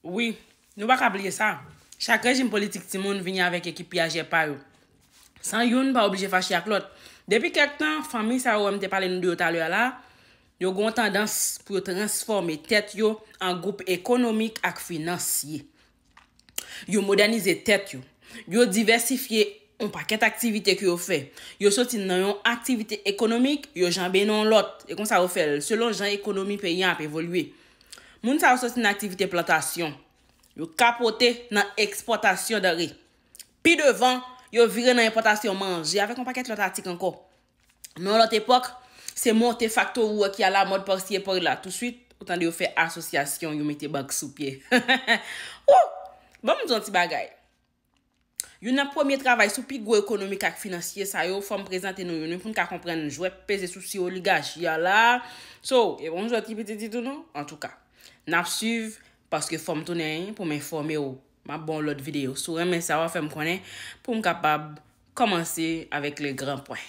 Oui, nou bak ap liye sa. Chak rejim politik ti moun vinye avèk ekipi aje par yo. San yon, ba oblije fachye ak lot. Depi ket tan, fami sa yo amte pale nou diyo talwe la, yo goun tendans pou yo transforme tèt yo an goup ekonomik ak finansye. Yo modernize tèt yo. Yo diversifiye, yon pa ket aktivite ki yo fè. Yo soti nan yon aktivite ekonomik, yo janbenon lot. E kon sa yo fè, selon jan ekonomik pe yon ap evoluye. Moun sa ou sosi nan aktivite plantasyon. Yo kapote nan eksploatasyon de ri. Pi devan, yo vire nan eksploatasyon manje. Avèk an paket plantatik anko. Men an lot epok, se moun te faktor ou ak yal la mod porsi epor la. Tout suit, ou tan de yo fè asosyasyon, yo mette bank sou pie. Ou, ban moun zon ti bagay. Yo nan pomiye travay sou pi go ekonomi kak finansye. Sa yo fòm prezante nou, yo nou foun kak kompren. Jwè pese sou si oligaj yal la. So, evon jwè ki biti ditou nou? An tou ka. Nap suv paske fòm tounen pou men fòm yo ma bon lot videyo sou remen sa wafen m konen pou m kapab komanse avèk le gran poin.